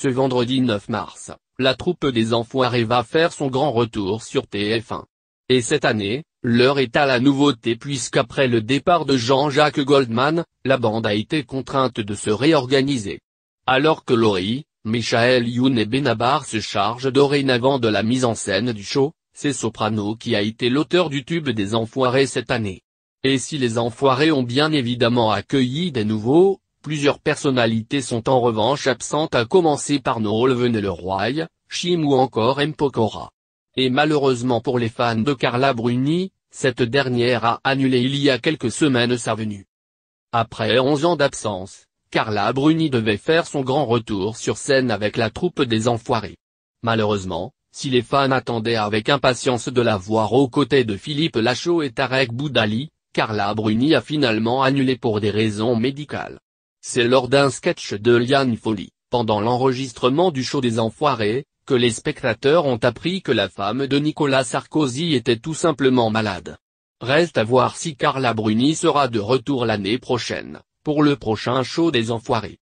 Ce vendredi 9 mars, la troupe des Enfoirés va faire son grand retour sur TF1. Et cette année, l'heure est à la nouveauté puisqu'après le départ de Jean-Jacques Goldman, la bande a été contrainte de se réorganiser. Alors que Laurie, Michael Youn et Benabar se chargent dorénavant de la mise en scène du show, c'est Soprano qui a été l'auteur du tube des Enfoirés cette année. Et si les Enfoirés ont bien évidemment accueilli des nouveaux, Plusieurs personnalités sont en revanche absentes à commencer par Noel le roy Chim ou encore M. Pokora. Et malheureusement pour les fans de Carla Bruni, cette dernière a annulé il y a quelques semaines sa venue. Après 11 ans d'absence, Carla Bruni devait faire son grand retour sur scène avec la troupe des Enfoirés. Malheureusement, si les fans attendaient avec impatience de la voir aux côtés de Philippe Lachaud et Tarek Boudali, Carla Bruni a finalement annulé pour des raisons médicales. C'est lors d'un sketch de Liane Folly, pendant l'enregistrement du show des Enfoirés, que les spectateurs ont appris que la femme de Nicolas Sarkozy était tout simplement malade. Reste à voir si Carla Bruni sera de retour l'année prochaine, pour le prochain show des Enfoirés.